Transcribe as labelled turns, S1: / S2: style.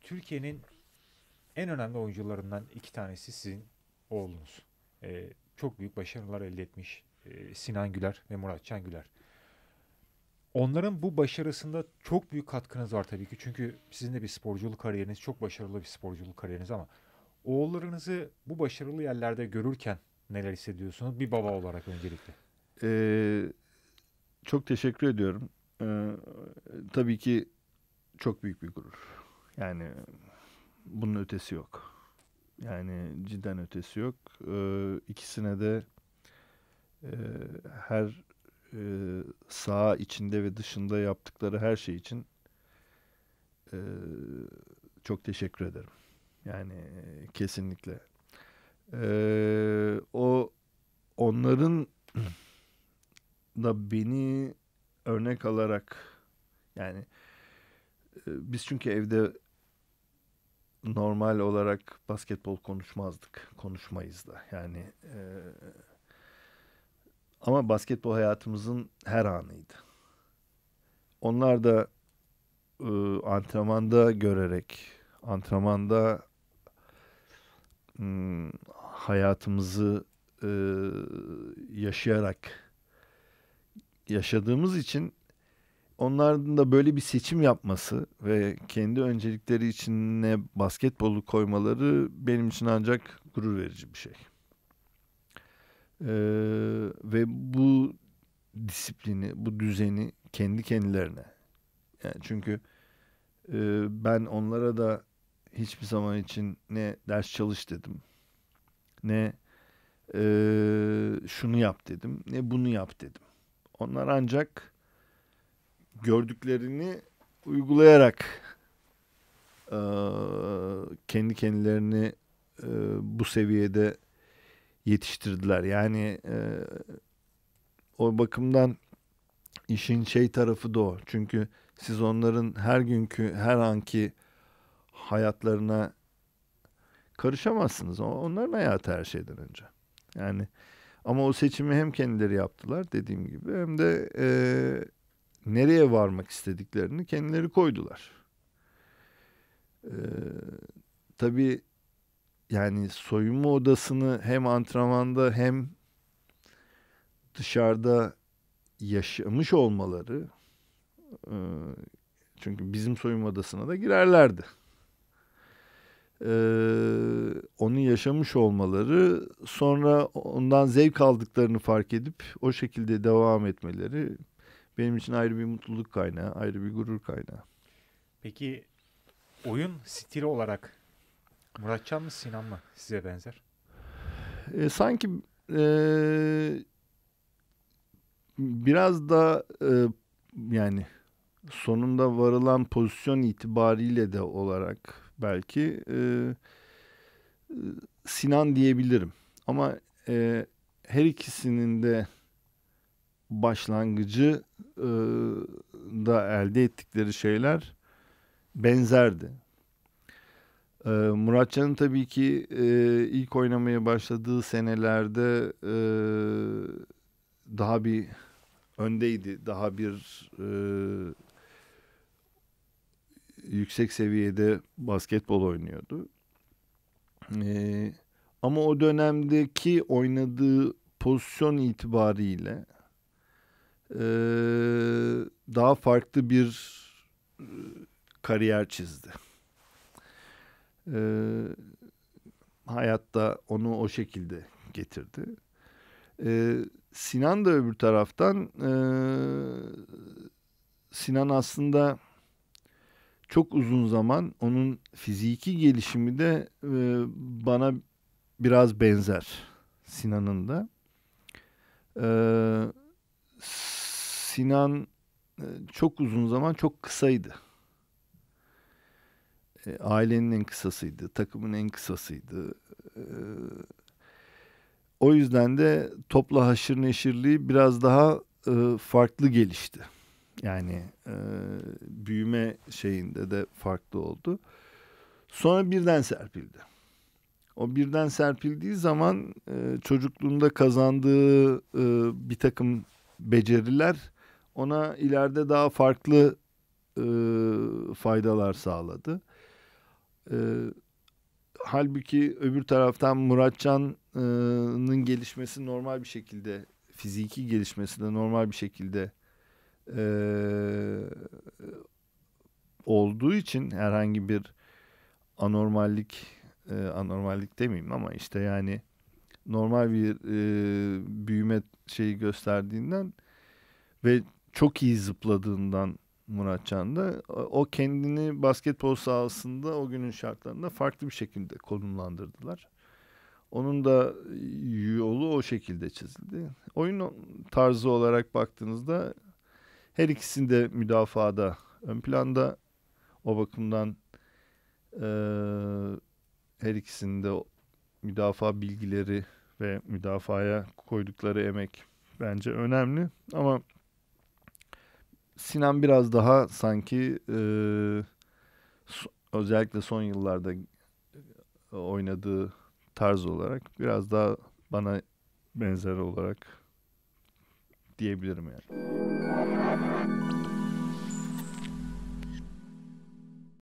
S1: Türkiye'nin en önemli oyuncularından iki tanesi sizin oğlunuz. Ee, çok büyük başarılar elde etmiş ee, Sinan Güler ve Murat Can Güler. Onların bu başarısında çok büyük katkınız var tabii ki. Çünkü sizin de bir sporculuk kariyeriniz, çok başarılı bir sporculuk kariyeriniz ama oğullarınızı bu başarılı yerlerde görürken neler hissediyorsunuz bir baba olarak öncelikle? Ee, çok teşekkür ediyorum. Ee, tabii ki çok büyük bir gurur. Yani bunun ötesi yok. Yani cidden ötesi yok. Ee, ikisine de e, her e, sağ içinde ve dışında yaptıkları her şey için e, çok teşekkür ederim. Yani kesinlikle. E, o onların da beni örnek alarak yani e, biz çünkü evde normal olarak basketbol konuşmazdık. Konuşmayız da. Yani e, ama basketbol hayatımızın her anıydı. Onlar da e, antrenmanda görerek, antrenmanda e, hayatımızı e, yaşayarak yaşadığımız için onların da böyle bir seçim yapması ve kendi öncelikleri içine basketbolu koymaları benim için ancak gurur verici bir şey. Ee, ve bu disiplini, bu düzeni kendi kendilerine. Yani çünkü e, ben onlara da hiçbir zaman için ne ders çalış dedim, ne e, şunu yap dedim, ne bunu yap dedim. Onlar ancak gördüklerini uygulayarak e, kendi kendilerini e, bu seviyede yetiştirdiler. Yani e, o bakımdan işin şey tarafı da o. Çünkü siz onların her günkü, her anki hayatlarına karışamazsınız. Onların hayatı her şeyden önce. Yani ama o seçimi hem kendileri yaptılar dediğim gibi hem de e, nereye varmak istediklerini kendileri koydular. E, tabii yani soyunma odasını hem antrenmanda hem dışarıda yaşamış olmaları e, çünkü bizim soyunma odasına da girerlerdi e, onu yaşamış olmaları, sonra ondan zevk aldıklarını fark edip o şekilde devam etmeleri benim için ayrı bir mutluluk kaynağı, ayrı bir gurur kaynağı. Peki oyun stili olarak Muratcan mı Sinan mı size benzer? E, sanki e, biraz da e, yani sonunda varılan pozisyon itibariyle de olarak belki e, e, Sinan diyebilirim. Ama e, her ikisinin de başlangıcı e, da elde ettikleri şeyler benzerdi. E, Muratcan'ın tabii ki e, ilk oynamaya başladığı senelerde e, daha bir öndeydi. Daha bir e, yüksek seviyede basketbol oynuyordu. Ee, ama o dönemdeki oynadığı pozisyon itibariyle e, daha farklı bir e, kariyer çizdi. E, hayatta onu o şekilde getirdi. E, Sinan da öbür taraftan e, Sinan aslında çok uzun zaman onun fiziki gelişimi de e, bana biraz benzer Sinan'ın da. Ee, Sinan e, çok uzun zaman çok kısaydı. E, ailenin en kısasıydı, takımın en kısasıydı. E, o yüzden de topla haşır neşirliği biraz daha e, farklı gelişti. Yani e, büyüme şeyinde de farklı oldu. Sonra birden serpildi. O birden serpildiği zaman e, çocukluğunda kazandığı e, bir takım beceriler ona ileride daha farklı e, faydalar sağladı. E, halbuki öbür taraftan Muratcan'ın e, gelişmesi normal bir şekilde, fiziki gelişmesi de normal bir şekilde e, olduğu için herhangi bir anormallik e, anormallik demeyeyim ama işte yani normal bir e, büyüme şeyi gösterdiğinden ve çok iyi zıpladığından Muratcan da o kendini basketbol sahasında o günün şartlarında farklı bir şekilde konumlandırdılar. Onun da yolu o şekilde çizildi. Oyun tarzı olarak baktığınızda her ikisinde müdafada ön planda. O bakımdan e, her ikisinde müdafaa bilgileri ve müdafaya koydukları emek bence önemli. Ama Sinan biraz daha sanki e, özellikle son yıllarda oynadığı tarz olarak biraz daha bana benzer olarak diyebilirim yani.